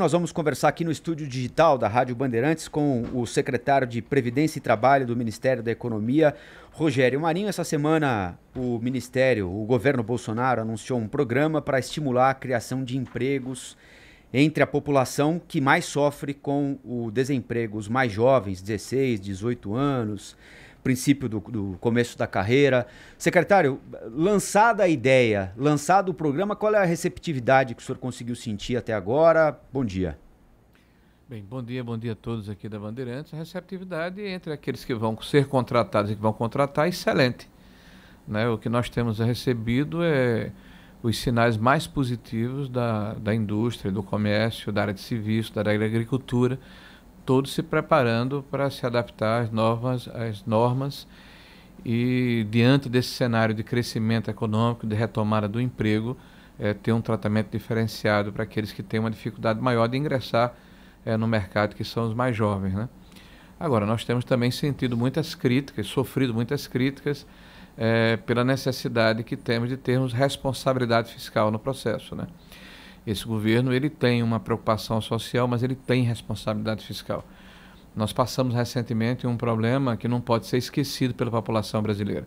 Nós vamos conversar aqui no estúdio digital da Rádio Bandeirantes com o secretário de Previdência e Trabalho do Ministério da Economia, Rogério Marinho. Essa semana, o Ministério, o governo Bolsonaro, anunciou um programa para estimular a criação de empregos entre a população que mais sofre com o desemprego, os mais jovens, 16, 18 anos princípio do, do, começo da carreira. Secretário, lançada a ideia, lançado o programa, qual é a receptividade que o senhor conseguiu sentir até agora? Bom dia. Bem, bom dia, bom dia a todos aqui da Bandeirantes. A receptividade é entre aqueles que vão ser contratados e que vão contratar é excelente. Né? O que nós temos recebido é os sinais mais positivos da, da indústria, do comércio, da área de serviço, da área de agricultura todos se preparando para se adaptar às normas, às normas e diante desse cenário de crescimento econômico, de retomada do emprego, é, ter um tratamento diferenciado para aqueles que têm uma dificuldade maior de ingressar é, no mercado, que são os mais jovens. Né? Agora, nós temos também sentido muitas críticas, sofrido muitas críticas é, pela necessidade que temos de termos responsabilidade fiscal no processo. Né? esse governo ele tem uma preocupação social, mas ele tem responsabilidade fiscal. Nós passamos recentemente um problema que não pode ser esquecido pela população brasileira.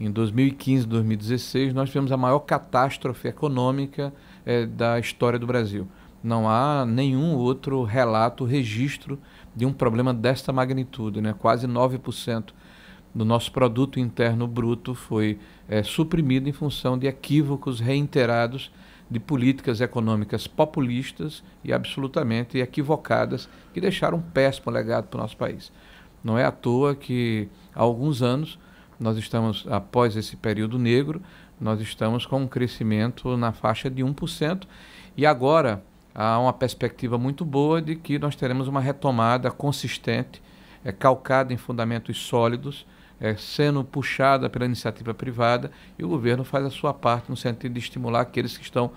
Em 2015, 2016, nós tivemos a maior catástrofe econômica eh, da história do Brasil. Não há nenhum outro relato, registro de um problema desta magnitude. Né? Quase 9% do nosso produto interno bruto foi eh, suprimido em função de equívocos reiterados de políticas econômicas populistas e absolutamente equivocadas que deixaram um péssimo legado para o nosso país. Não é à toa que há alguns anos nós estamos após esse período negro, nós estamos com um crescimento na faixa de 1% e agora há uma perspectiva muito boa de que nós teremos uma retomada consistente, é, calcada em fundamentos sólidos é, sendo puxada pela iniciativa privada e o governo faz a sua parte no sentido de estimular aqueles que estão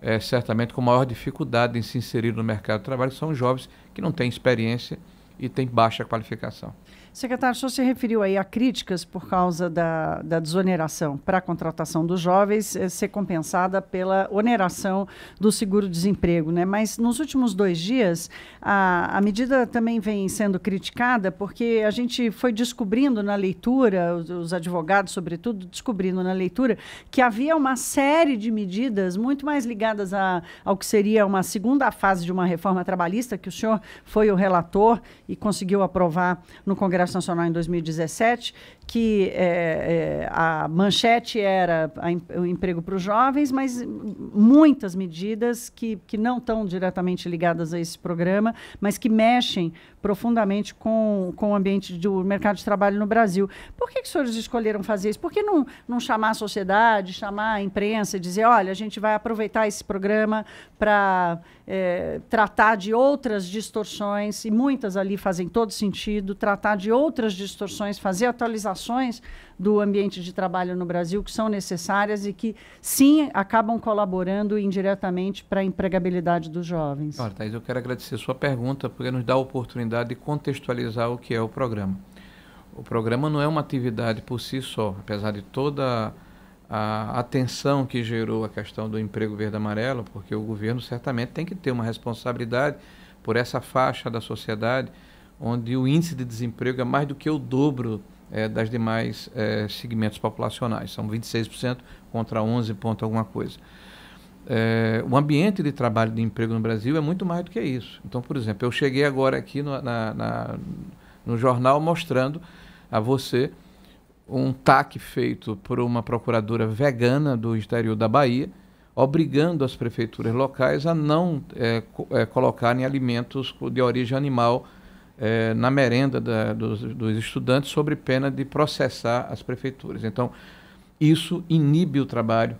é, certamente com maior dificuldade em se inserir no mercado de trabalho, que são jovens que não têm experiência e têm baixa qualificação. Secretário, o senhor se referiu aí a críticas por causa da, da desoneração para a contratação dos jovens eh, ser compensada pela oneração do seguro-desemprego, né? Mas nos últimos dois dias, a, a medida também vem sendo criticada porque a gente foi descobrindo na leitura, os, os advogados, sobretudo, descobrindo na leitura que havia uma série de medidas muito mais ligadas a, ao que seria uma segunda fase de uma reforma trabalhista, que o senhor foi o relator e conseguiu aprovar no Congresso Congresso Nacional em 2017 que é, é, a manchete era a, o emprego para os jovens, mas muitas medidas que, que não estão diretamente ligadas a esse programa, mas que mexem profundamente com, com o ambiente do mercado de trabalho no Brasil. Por que, que os senhores escolheram fazer isso? Por que não, não chamar a sociedade, chamar a imprensa e dizer, olha, a gente vai aproveitar esse programa para é, tratar de outras distorções, e muitas ali fazem todo sentido, tratar de outras distorções, fazer atualizações do ambiente de trabalho no Brasil que são necessárias e que, sim, acabam colaborando indiretamente para a empregabilidade dos jovens. Olha, Thais, eu quero agradecer sua pergunta, porque nos dá a oportunidade de contextualizar o que é o programa. O programa não é uma atividade por si só, apesar de toda a atenção que gerou a questão do emprego verde-amarelo, porque o governo certamente tem que ter uma responsabilidade por essa faixa da sociedade onde o índice de desemprego é mais do que o dobro é, das demais é, segmentos populacionais. São 26% contra 11 ponto alguma coisa. É, o ambiente de trabalho de emprego no Brasil é muito mais do que isso. Então, por exemplo, eu cheguei agora aqui no, na, na, no jornal mostrando a você um TAC feito por uma procuradora vegana do interior da Bahia, obrigando as prefeituras locais a não é, co é, colocarem alimentos de origem animal é, na merenda da, dos, dos estudantes sobre pena de processar as prefeituras. Então, isso inibe o trabalho,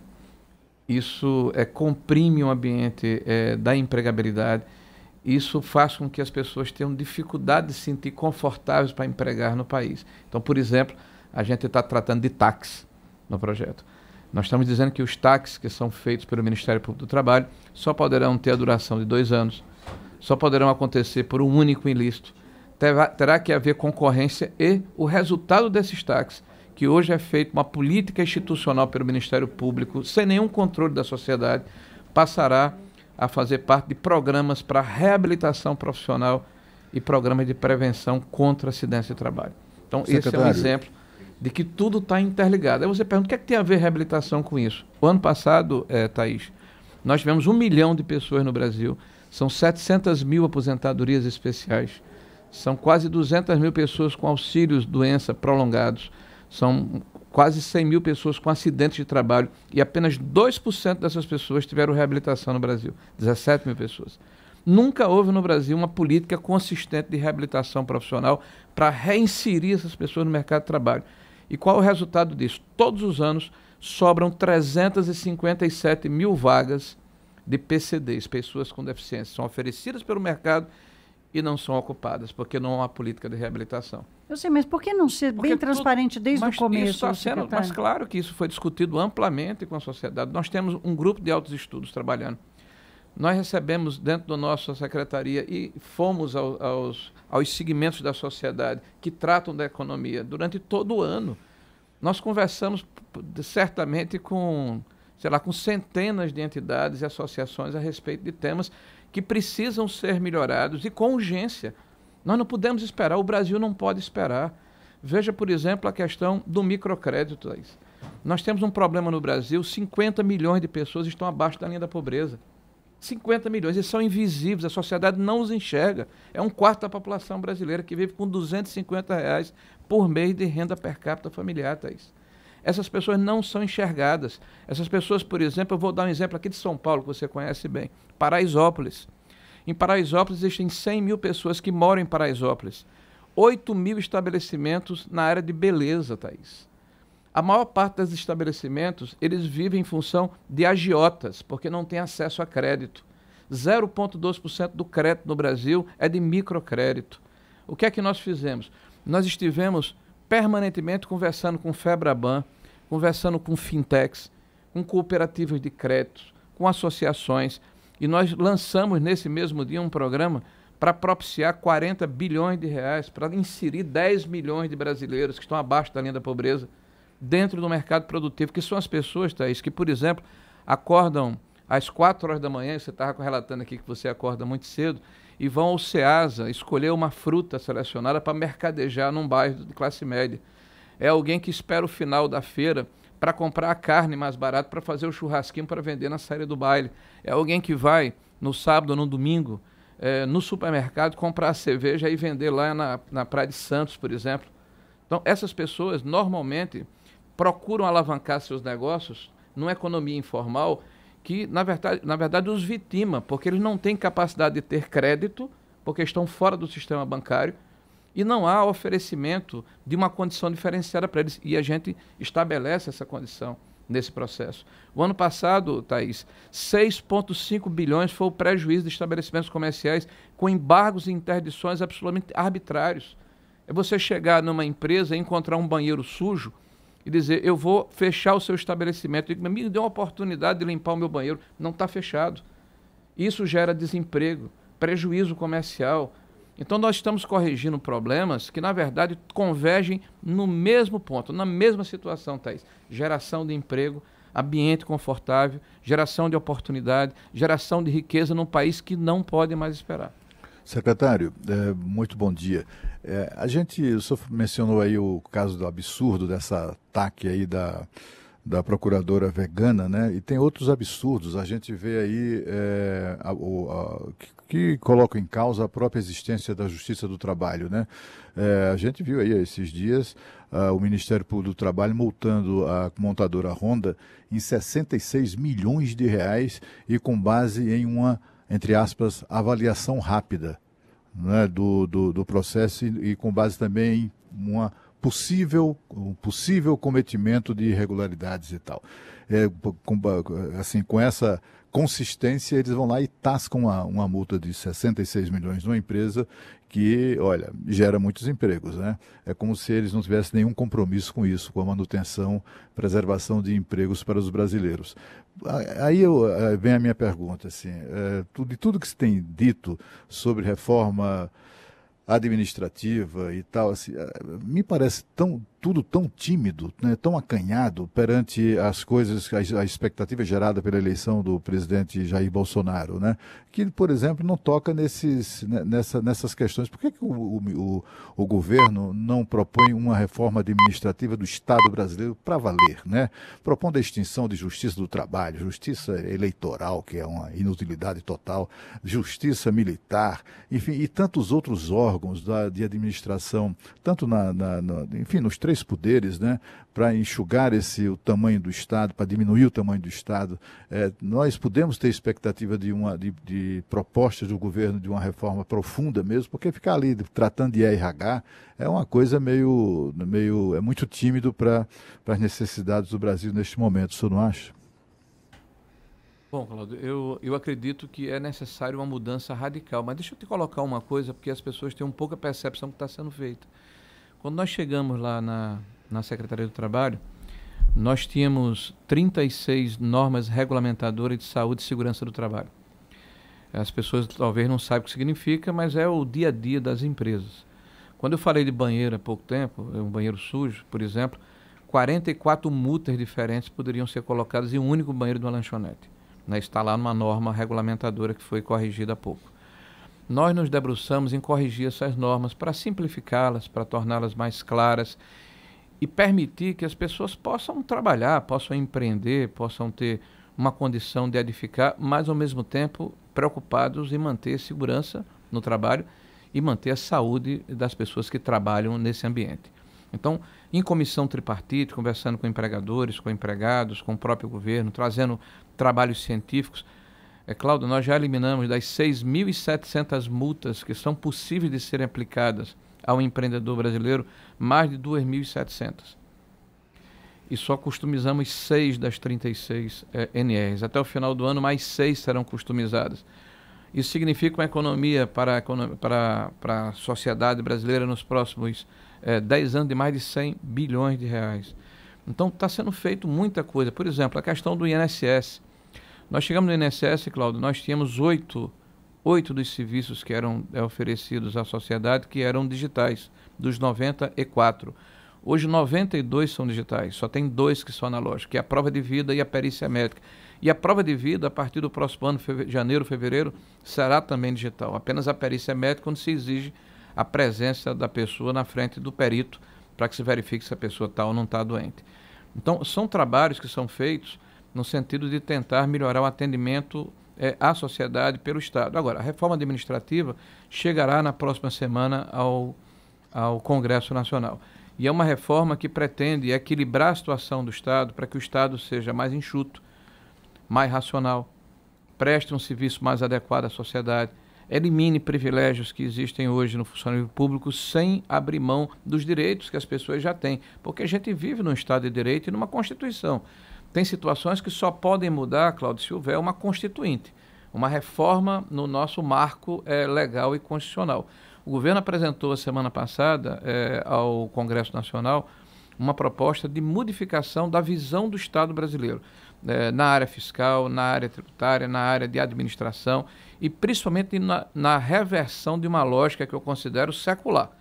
isso é, comprime o ambiente é, da empregabilidade, isso faz com que as pessoas tenham dificuldade de se sentir confortáveis para empregar no país. Então, por exemplo, a gente está tratando de táxi no projeto. Nós estamos dizendo que os táxis que são feitos pelo Ministério Público do Trabalho só poderão ter a duração de dois anos, só poderão acontecer por um único ilícito terá, terá que haver concorrência e o resultado desses taxas que hoje é feito uma política institucional pelo Ministério Público, sem nenhum controle da sociedade, passará a fazer parte de programas para reabilitação profissional e programas de prevenção contra acidentes de trabalho. Então, Secretário. esse é um exemplo de que tudo está interligado. Aí você pergunta, o que, é que tem a ver reabilitação com isso? O ano passado, é, Thaís, nós tivemos um milhão de pessoas no Brasil, são 700 mil aposentadorias especiais. São quase 200 mil pessoas com auxílios doença prolongados. São quase 100 mil pessoas com acidentes de trabalho. E apenas 2% dessas pessoas tiveram reabilitação no Brasil. 17 mil pessoas. Nunca houve no Brasil uma política consistente de reabilitação profissional para reinserir essas pessoas no mercado de trabalho. E qual é o resultado disso? Todos os anos sobram 357 mil vagas de PCDs, pessoas com deficiência, são oferecidas pelo mercado e não são ocupadas, porque não há política de reabilitação. Eu sei, mas por que não ser porque bem transparente desde o começo? Isso tá sendo, mas claro que isso foi discutido amplamente com a sociedade. Nós temos um grupo de altos estudos trabalhando. Nós recebemos dentro da nossa secretaria e fomos ao, aos, aos segmentos da sociedade que tratam da economia durante todo o ano. Nós conversamos certamente com sei lá, com centenas de entidades e associações a respeito de temas que precisam ser melhorados e com urgência. Nós não podemos esperar, o Brasil não pode esperar. Veja, por exemplo, a questão do microcrédito. Nós temos um problema no Brasil: 50 milhões de pessoas estão abaixo da linha da pobreza. 50 milhões, eles são invisíveis, a sociedade não os enxerga. É um quarto da população brasileira que vive com 250 reais por mês de renda per capita familiar, Thaís. Essas pessoas não são enxergadas. Essas pessoas, por exemplo, eu vou dar um exemplo aqui de São Paulo, que você conhece bem, Paraisópolis. Em Paraisópolis existem 100 mil pessoas que moram em Paraisópolis. 8 mil estabelecimentos na área de beleza, Thaís. A maior parte dos estabelecimentos, eles vivem em função de agiotas, porque não tem acesso a crédito. 0,2% do crédito no Brasil é de microcrédito. O que é que nós fizemos? Nós estivemos permanentemente conversando com o Febraban, conversando com fintechs, com cooperativas de crédito, com associações. E nós lançamos nesse mesmo dia um programa para propiciar 40 bilhões de reais, para inserir 10 milhões de brasileiros que estão abaixo da linha da pobreza dentro do mercado produtivo, que são as pessoas, Thaís, que, por exemplo, acordam às 4 horas da manhã, você estava relatando aqui que você acorda muito cedo, e vão ao SEASA escolher uma fruta selecionada para mercadejar num bairro de classe média é alguém que espera o final da feira para comprar a carne mais barata para fazer o churrasquinho para vender na saída do baile. É alguém que vai no sábado ou no domingo é, no supermercado comprar a cerveja e vender lá na, na Praia de Santos, por exemplo. Então, essas pessoas normalmente procuram alavancar seus negócios numa economia informal que, na verdade, na verdade os vitima, porque eles não têm capacidade de ter crédito, porque estão fora do sistema bancário e não há oferecimento de uma condição diferenciada para eles. E a gente estabelece essa condição nesse processo. O ano passado, Thaís, 6,5 bilhões foi o prejuízo de estabelecimentos comerciais com embargos e interdições absolutamente arbitrários. É você chegar numa empresa e encontrar um banheiro sujo e dizer, eu vou fechar o seu estabelecimento. E me deu uma oportunidade de limpar o meu banheiro. Não está fechado. Isso gera desemprego, prejuízo comercial, então nós estamos corrigindo problemas que, na verdade, convergem no mesmo ponto, na mesma situação, Thaís. Geração de emprego, ambiente confortável, geração de oportunidade, geração de riqueza num país que não pode mais esperar. Secretário, é, muito bom dia. É, a gente, o senhor mencionou aí o caso do absurdo dessa ataque aí da da procuradora vegana, né? E tem outros absurdos. A gente vê aí é, a, a, que, que em causa a própria existência da Justiça do Trabalho, né? É, a gente viu aí esses dias a, ah, o Ministério Público do Trabalho multando a montadora Honda em 66 milhões de reais e com base em uma, entre aspas, avaliação rápida né? do, do, do processo e, e com base também em uma possível, um possível cometimento de irregularidades e tal. É, com, assim, com essa consistência, eles vão lá e tascam uma, uma multa de 66 milhões numa empresa que, olha, gera muitos empregos, né? É como se eles não tivessem nenhum compromisso com isso, com a manutenção, preservação de empregos para os brasileiros. Aí eu, é, vem a minha pergunta, assim, é, de tudo que se tem dito sobre reforma administrativa e tal, assim, eh, me parece tão, tudo tão tímido, né, tão acanhado perante as coisas, a, a, expectativa gerada pela eleição do presidente Jair Bolsonaro, né, que, por exemplo, não toca nesses, né, nessa, nessas questões. Por que, que o, o, o governo não propõe uma reforma administrativa do Estado brasileiro para valer? Né, propondo a extinção de justiça do trabalho, justiça eleitoral, que é uma inutilidade total, justiça militar, enfim, e tantos outros órgãos da, de administração, tanto na, na, na enfim, nos três poderes, né, para enxugar esse o tamanho do Estado, para diminuir o tamanho do Estado. É, nós podemos ter expectativa de uma de, de propostas do governo de uma reforma profunda mesmo, porque ficar ali tratando de RH é uma coisa meio meio é muito tímido para as necessidades do Brasil neste momento. Você não acha? Bom, Claudio, eu, eu acredito que é necessário uma mudança radical, mas deixa eu te colocar uma coisa, porque as pessoas têm um pouca percepção que está sendo feita. Quando nós chegamos lá na, na Secretaria do Trabalho, nós tínhamos 36 normas regulamentadoras de saúde e segurança do trabalho. As pessoas talvez não saibam o que significa, mas é o dia a dia das empresas. Quando eu falei de banheiro há pouco tempo, é um banheiro sujo, por exemplo, 44 multas diferentes poderiam ser colocadas em um único banheiro de uma lanchonete. Né? Está lá numa norma regulamentadora que foi corrigida há pouco nós nos debruçamos em corrigir essas normas para simplificá-las, para torná-las mais claras e permitir que as pessoas possam trabalhar, possam empreender, possam ter uma condição de edificar, mas ao mesmo tempo preocupados em manter segurança no trabalho e manter a saúde das pessoas que trabalham nesse ambiente. Então, em comissão tripartite, conversando com empregadores, com empregados, com o próprio governo, trazendo trabalhos científicos, é, Cláudio, nós já eliminamos das 6.700 multas que são possíveis de serem aplicadas ao empreendedor brasileiro, mais de 2.700. E só customizamos 6 das 36 é, NRs. Até o final do ano, mais 6 serão customizadas. Isso significa uma economia para, para, para a sociedade brasileira nos próximos é, 10 anos de mais de 100 bilhões de reais. Então está sendo feito muita coisa. Por exemplo, a questão do INSS nós chegamos no INSS, Cláudio. nós tínhamos oito, oito dos serviços que eram é, oferecidos à sociedade que eram digitais, dos 94. Hoje, 92 são digitais, só tem dois que são analógicos, que é a prova de vida e a perícia médica. E a prova de vida, a partir do próximo ano, feve janeiro, fevereiro, será também digital. Apenas a perícia médica, onde se exige a presença da pessoa na frente do perito, para que se verifique se a pessoa está ou não está doente. Então, são trabalhos que são feitos no sentido de tentar melhorar o atendimento é, à sociedade pelo Estado. Agora, a reforma administrativa chegará na próxima semana ao, ao Congresso Nacional. E é uma reforma que pretende equilibrar a situação do Estado para que o Estado seja mais enxuto, mais racional, preste um serviço mais adequado à sociedade, elimine privilégios que existem hoje no funcionário público sem abrir mão dos direitos que as pessoas já têm. Porque a gente vive num Estado de Direito e numa Constituição. Tem situações que só podem mudar, Cláudio, se houver é uma constituinte, uma reforma no nosso marco é, legal e constitucional. O governo apresentou a semana passada é, ao Congresso Nacional uma proposta de modificação da visão do Estado brasileiro é, na área fiscal, na área tributária, na área de administração e principalmente na, na reversão de uma lógica que eu considero secular,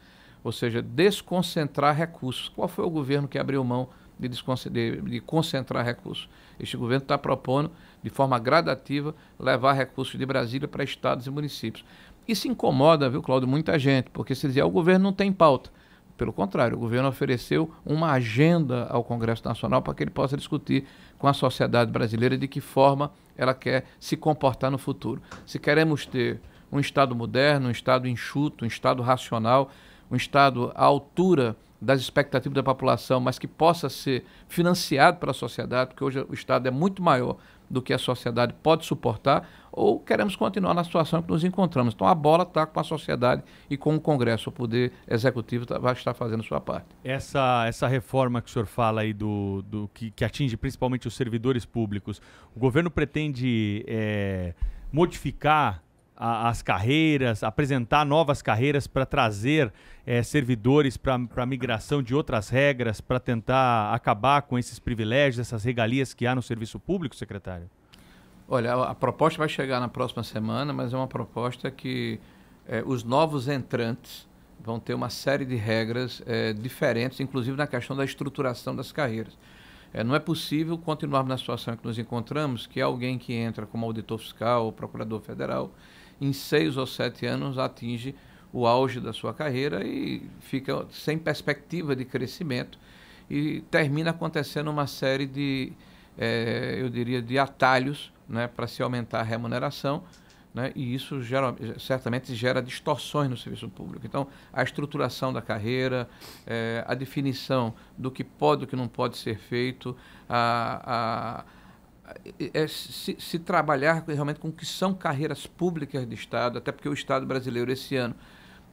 ou seja, desconcentrar recursos. Qual foi o governo que abriu mão? de, de, concentrar recursos. Este governo está propondo, de forma gradativa, levar recursos de Brasília para estados e municípios. Isso incomoda, viu, Cláudio, muita gente, porque se dizia, o governo não tem pauta. Pelo contrário, o governo ofereceu uma agenda ao Congresso Nacional para que ele possa discutir com a sociedade brasileira de que forma ela quer se comportar no futuro. Se queremos ter um Estado moderno, um Estado enxuto, um Estado racional, um Estado à altura das expectativas da população, mas que possa ser financiado para a sociedade, porque hoje o Estado é muito maior do que a sociedade pode suportar, ou queremos continuar na situação que nos encontramos. Então a bola está com a sociedade e com o Congresso, o Poder Executivo tá, vai estar fazendo sua parte. Essa, essa reforma que o senhor fala aí, do, do que, que atinge principalmente os servidores públicos, o governo pretende é, modificar a, as carreiras, apresentar novas carreiras para trazer é, servidores para a migração de outras regras, para tentar acabar com esses privilégios, essas regalias que há no serviço público, secretário? Olha, a, a proposta vai chegar na próxima semana, mas é uma proposta que é, os novos entrantes vão ter uma série de regras é, diferentes, inclusive na questão da estruturação das carreiras. É, não é possível continuarmos na situação que nos encontramos, que alguém que entra como auditor fiscal ou procurador federal, em seis ou sete anos atinge o auge da sua carreira e fica sem perspectiva de crescimento e termina acontecendo uma série de, é, eu diria, de atalhos né, para se aumentar a remuneração. Né, e isso geral, certamente gera distorções no serviço público. Então, a estruturação da carreira, é, a definição do que pode e do que não pode ser feito, a, a é se, se, trabalhar realmente com o que são carreiras públicas de Estado, até porque o Estado brasileiro esse ano,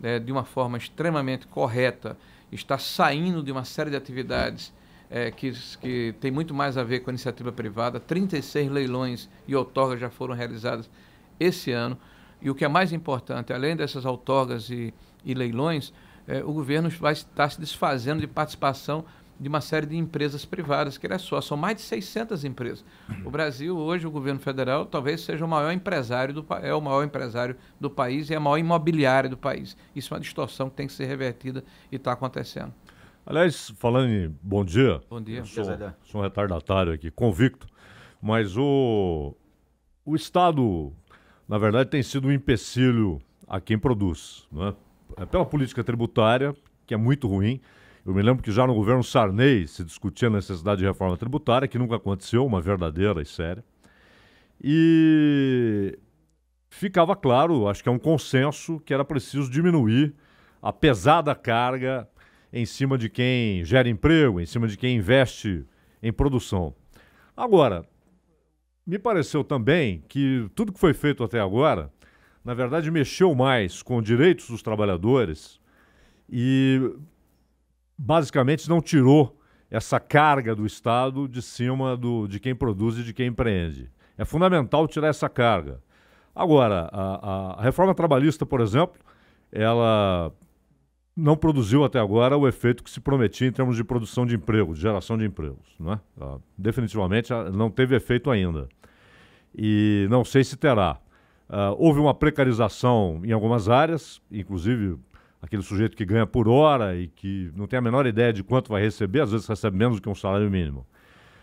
é, de uma forma extremamente correta, está saindo de uma série de atividades é, que, que tem muito mais a ver com a iniciativa privada. 36 leilões e outorgas já foram realizados esse ano. E o que é mais importante, além dessas outorgas e, e leilões, é, o governo vai estar se desfazendo de participação de uma série de empresas privadas, que ele é só. São mais de 600 empresas. O Brasil, hoje, o governo federal, talvez seja o maior empresário do é o maior empresário do país e é a maior imobiliária do país. Isso é uma distorção que tem que ser revertida e está acontecendo. Aliás, falando em bom dia. Bom dia. Sou, sou um retardatário aqui, convicto. Mas o, o Estado, na verdade, tem sido um empecilho a quem produz. Né? É pela política tributária, que é muito ruim, eu me lembro que já no governo Sarney se discutia a necessidade de reforma tributária, que nunca aconteceu, uma verdadeira e séria. E ficava claro, acho que é um consenso, que era preciso diminuir a pesada carga em cima de quem gera emprego, em cima de quem investe em produção. Agora, me pareceu também que tudo que foi feito até agora, na verdade, mexeu mais com direitos dos trabalhadores e basicamente não tirou essa carga do Estado de cima do, de quem produz e de quem empreende. É fundamental tirar essa carga. Agora, a, a reforma trabalhista, por exemplo, ela não produziu até agora o efeito que se prometia em termos de produção de emprego, de geração de empregos. Né? definitivamente ah, não teve efeito ainda. E não sei se terá. Uh, houve uma precarização em algumas áreas, inclusive aquele sujeito que ganha por hora e que não tem a menor ideia de quanto vai receber, às vezes recebe menos do que um salário mínimo.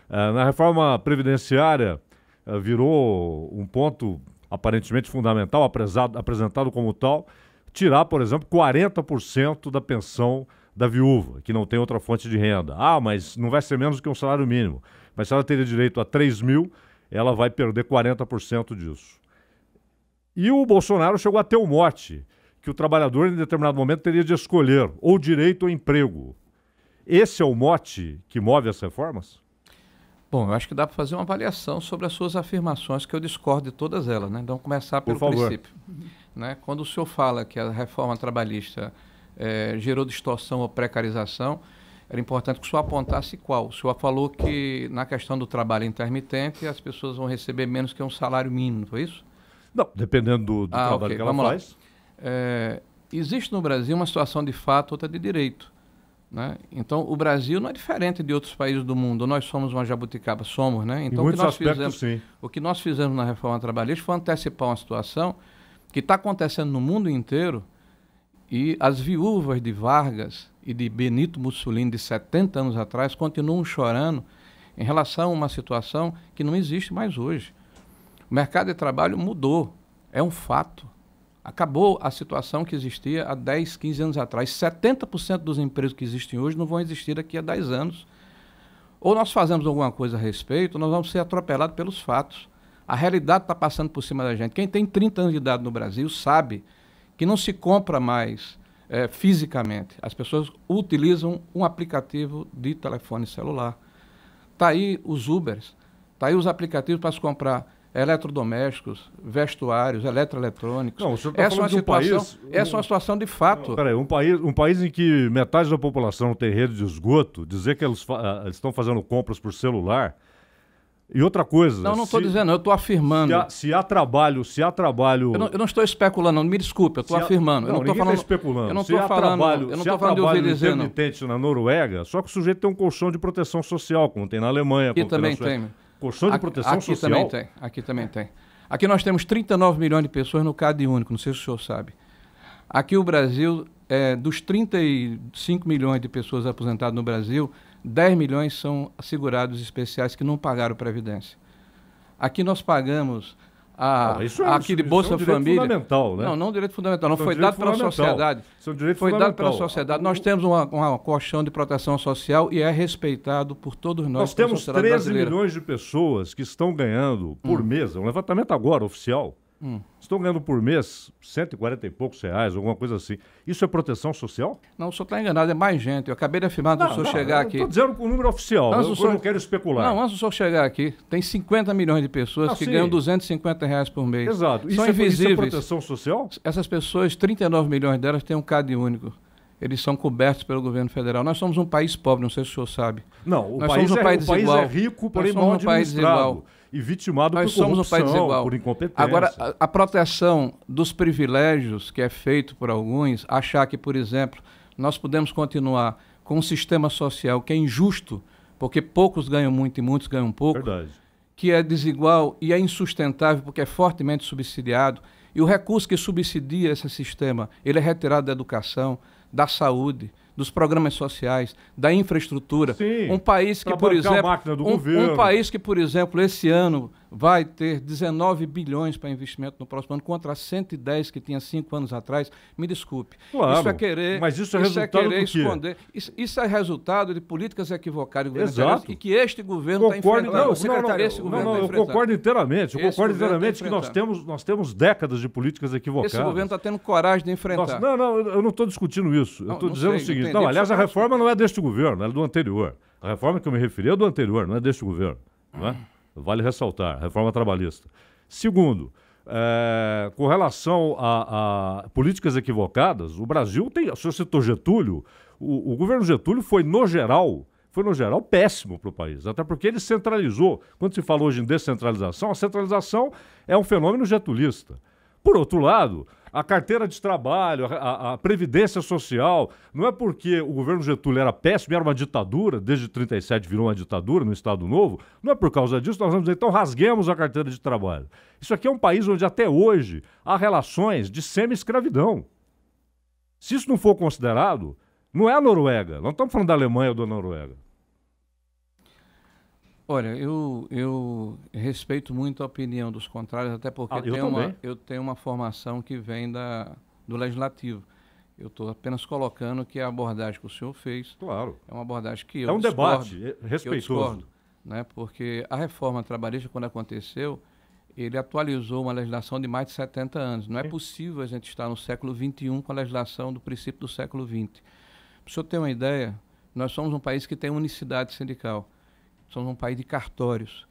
Uh, na reforma previdenciária, uh, virou um ponto aparentemente fundamental, apresado, apresentado como tal, tirar, por exemplo, 40% da pensão da viúva, que não tem outra fonte de renda. Ah, mas não vai ser menos do que um salário mínimo. Mas se ela teria direito a 3 mil, ela vai perder 40% disso. E o Bolsonaro chegou até o mote que o trabalhador, em determinado momento, teria de escolher ou direito ou emprego. Esse é o mote que move as reformas? Bom, eu acho que dá para fazer uma avaliação sobre as suas afirmações, que eu discordo de todas elas. Né? Então, começar pelo princípio. Né? Quando o senhor fala que a reforma trabalhista é, gerou distorção ou precarização, era importante que o senhor apontasse qual. O senhor falou que na questão do trabalho intermitente as pessoas vão receber menos que um salário mínimo, foi isso? Não, dependendo do, do ah, trabalho okay, que ela faz. Lá é, existe no Brasil uma situação de fato, outra de direito. Né? Então, o Brasil não é diferente de outros países do mundo. Nós somos uma jabuticaba, somos, né? Então, o que, nós aspectos, fizemos, sim. o que nós fizemos na reforma trabalhista foi antecipar uma situação que está acontecendo no mundo inteiro e as viúvas de Vargas e de Benito Mussolini de 70 anos atrás continuam chorando em relação a uma situação que não existe mais hoje. O mercado de trabalho mudou, é um fato. Acabou a situação que existia há 10, 15 anos atrás. 70% dos empregos que existem hoje não vão existir daqui a 10 anos. Ou nós fazemos alguma coisa a respeito, ou nós vamos ser atropelados pelos fatos. A realidade está passando por cima da gente. Quem tem 30 anos de idade no Brasil sabe que não se compra mais é, fisicamente. As pessoas utilizam um aplicativo de telefone celular. Está aí os Ubers, está aí os aplicativos para se comprar eletrodomésticos, vestuários, eletroeletrônicos. Não, o senhor está essa é uma um situação, país... Essa é uma situação de fato. peraí, um país, um país em que metade da população tem rede de esgoto, dizer que eles, ah, estão fazendo compras por celular... E outra coisa. Não, não estou dizendo, eu estou afirmando. Se há, se há, trabalho, se há trabalho. Eu não, eu não estou especulando, não, me desculpe, eu estou afirmando. Não, eu não estou tá falando. Tá especulando. Eu não estou falando. Trabalho, eu não estou falando de ouvir dizer. na Noruega, só que o sujeito tem um colchão de proteção social, como tem na Alemanha, como e também tem. Colchão de aqui, proteção aqui social? Também tem, aqui também tem. Aqui nós temos 39 milhões de pessoas no Cade único, não sei se o senhor sabe. Aqui o Brasil, é, dos 35 milhões de pessoas aposentadas no Brasil, 10 milhões são segurados especiais que não pagaram Previdência. Aqui nós pagamos a, ah, ah, isso é, aquele isso Bolsa é um Família. Fundamental, né? Não, não um direito fundamental, não é foi dado pela sociedade. Isso é um direito foi dado pela sociedade. Nós temos uma, uma colchão de proteção social e é respeitado por todos nós. Nós temos 13 brasileira. milhões de pessoas que estão ganhando por hum. mês, um levantamento agora oficial, Hum. Estão ganhando por mês 140 e poucos reais, alguma coisa assim. Isso é proteção social? Não, o senhor está enganado, é mais gente. Eu acabei de afirmar antes do senhor não, chegar aqui. Estou dizendo com o número oficial, antes eu, senhor... não quero especular. Não, antes do senhor chegar aqui, tem 50 milhões de pessoas ah, que sim. ganham 250 reais por mês. Exato. São isso invisíveis. É, isso é proteção social? Essas pessoas, 39 milhões delas, têm um CAD único eles são cobertos pelo governo federal. Nós somos um país pobre, não sei se o senhor sabe. Não, o, Nós país, somos um é, país, o país é rico, porém Nós somos mal um país desigual e vitimado Nós por somos um país desigual. por incompetência. Agora, a, a proteção dos privilégios que é feito por alguns, achar que, por exemplo, nós podemos continuar com um sistema social que é injusto, porque poucos ganham muito e muitos ganham pouco, Verdade. que é desigual e é insustentável porque é fortemente subsidiado, e o recurso que subsidia esse sistema, ele é retirado da educação, da saúde, dos programas sociais, da infraestrutura. Sim, um país que, por exemplo, um, um país que, por exemplo, esse ano vai ter 19 bilhões para investimento no próximo ano, contra 110 que tinha cinco anos atrás. Me desculpe. Claro, isso é querer, mas isso é, isso é querer esconder. Isso, isso, é resultado de políticas equivocadas Exato. e que este governo está enfrentando. Não, não, não, esse não, não tá eu concordo inteiramente. Eu concordo tá inteiramente tá que nós temos, nós temos décadas de políticas equivocadas. Esse governo está tendo coragem de enfrentar. Nossa, não, não, eu não estou discutindo isso. eu estou dizendo sei, o seguinte. Entendi, não, aliás, a reforma não é deste governo, é do anterior. A reforma que eu me referi é do anterior, não é deste governo. Não é? Vale ressaltar, reforma trabalhista. Segundo, é, com relação a, a, políticas equivocadas, o Brasil tem. Se você citou Getúlio, o, o governo Getúlio foi, no geral, foi, no geral, péssimo para o país. Até porque ele centralizou. Quando se fala hoje em descentralização, a centralização é um fenômeno getulista. Por outro lado, a carteira de trabalho, a, a, previdência social. Não é porque o governo Getúlio era péssimo, era uma ditadura, desde 37 virou uma ditadura no Estado Novo. Não é por causa disso, nós vamos dizer, então rasguemos a carteira de trabalho. Isso aqui é um país onde até hoje há relações de semi-escravidão. Se isso não for considerado, não é a Noruega. Não estamos falando da Alemanha ou da Noruega. Olha, eu, eu respeito muito a opinião dos contrários, até porque ah, eu, tenho uma, eu tenho uma formação que vem da, do legislativo. Eu estou apenas colocando que a abordagem que o senhor fez claro. é uma abordagem que eu É um discordo, debate é respeitoso. Discordo, né? Porque a reforma trabalhista, quando aconteceu, ele atualizou uma legislação de mais de 70 anos. Não é possível a gente estar no século XXI com a legislação do princípio do século XX. Para o senhor ter uma ideia, nós somos um país que tem unicidade sindical. Somos um país de cartórios.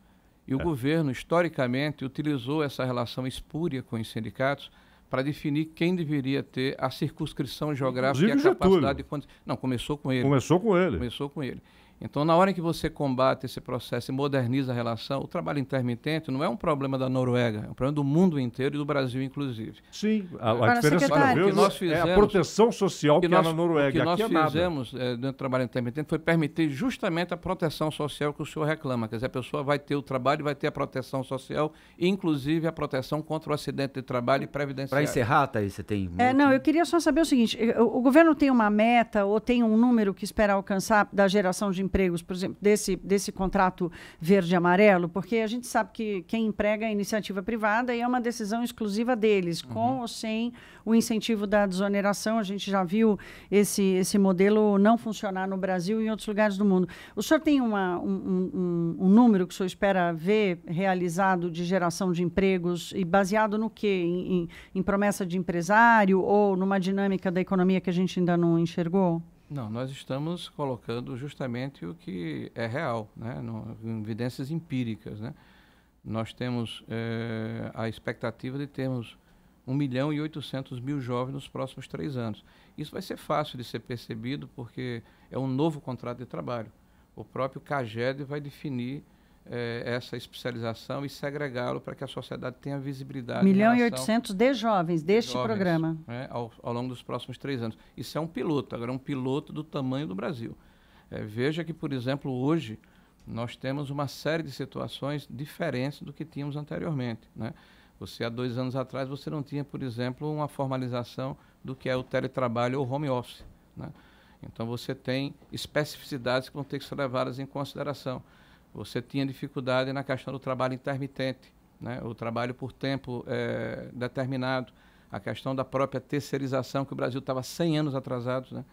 E o é. governo, historicamente, utilizou essa relação espúria com os sindicatos para definir quem deveria ter a circunscrição geográfica Inclusive, e a capacidade Getúlio. de... Não, começou com ele. Começou com ele. Começou com ele. Então, na hora que você combate esse processo e moderniza a relação, o trabalho intermitente não é um problema da Noruega, é um problema do mundo inteiro e do Brasil, inclusive. Sim, a, a diferença olha, nós fizemos, é a proteção social que, que na Noruega. O que nós é fizemos é, dentro do trabalho intermitente foi permitir justamente a proteção social que o senhor reclama. Quer dizer, a pessoa vai ter o trabalho, vai ter a proteção social, inclusive a proteção contra o acidente de trabalho e previdência. Para encerrar, Thaís, você tem... É, não, eu queria só saber o seguinte, o governo tem uma meta ou tem um número que espera alcançar da geração de empregos, por exemplo, desse, desse contrato verde-amarelo? Porque a gente sabe que quem emprega é iniciativa privada e é uma decisão exclusiva deles, uhum. com ou sem o incentivo da desoneração. A gente já viu esse, esse modelo não funcionar no Brasil e em outros lugares do mundo. O senhor tem uma, um, um, um número que o senhor espera ver realizado de geração de empregos e baseado no quê? Em, em, em promessa de empresário ou numa dinâmica da economia que a gente ainda não enxergou? Não, nós estamos colocando justamente o que é real, né? No, evidências empíricas. Né? Nós temos é, a expectativa de termos 1 milhão e 800 mil jovens nos próximos três anos. Isso vai ser fácil de ser percebido porque é um novo contrato de trabalho. O próprio CAGED vai definir é, essa especialização e segregá-lo para que a sociedade tenha visibilidade. milhão e oitocentos de jovens deste jovens, programa. Né, ao, ao, longo dos próximos três anos. Isso é um piloto, agora é um piloto do tamanho do Brasil. É, veja que, por exemplo, hoje nós temos uma série de situações diferentes do que tínhamos anteriormente. Né? Você, há dois anos atrás, você não tinha, por exemplo, uma formalização do que é o teletrabalho ou home office. Né? Então, você tem especificidades que vão ter que ser levadas em consideração. Você tinha dificuldade na questão do trabalho intermitente, né? o trabalho por tempo é, determinado, a questão da própria terceirização, que o Brasil estava 100 anos atrasado. Né?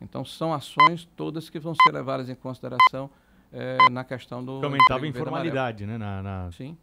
Então, são ações todas que vão ser levadas em consideração é, na questão do. Que aumentava a informalidade, né? Na, na, Sim.